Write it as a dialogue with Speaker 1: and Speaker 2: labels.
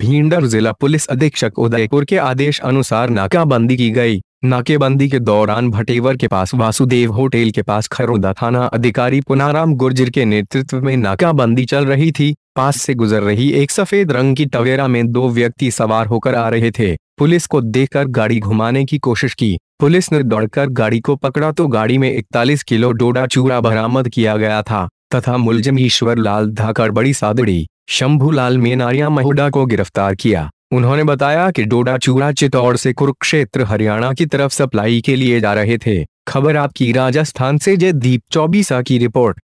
Speaker 1: भींडर जिला पुलिस अधीक्षक उदयपुर के आदेश अनुसार नाकाबंदी की गई नाकेबंदी के दौरान भटेवर के पास वासुदेव होटल के पास खरोदा थाना अधिकारी पुनाराम गुर्जर के नेतृत्व में नाकाबंदी चल रही थी पास से गुजर रही एक सफेद रंग की टवेरा में दो व्यक्ति सवार होकर आ रहे थे पुलिस को देखकर गाड़ी घुमाने की कोशिश की पुलिस ने दौड़कर गाड़ी को पकड़ा तो गाड़ी में इकतालीस किलो डोडा चूरा बरामद किया गया था तथा मुलजम ईश्वर लाल धाकड़ बड़ी सादड़ी शंभूलाल मेनारिया महुडा को गिरफ्तार किया उन्होंने बताया कि डोडा चूड़ा चित्तौड़ से कुरुक्षेत्र हरियाणा की तरफ सप्लाई के लिए जा रहे थे खबर आपकी राजस्थान से जयदीप चौबीसा की रिपोर्ट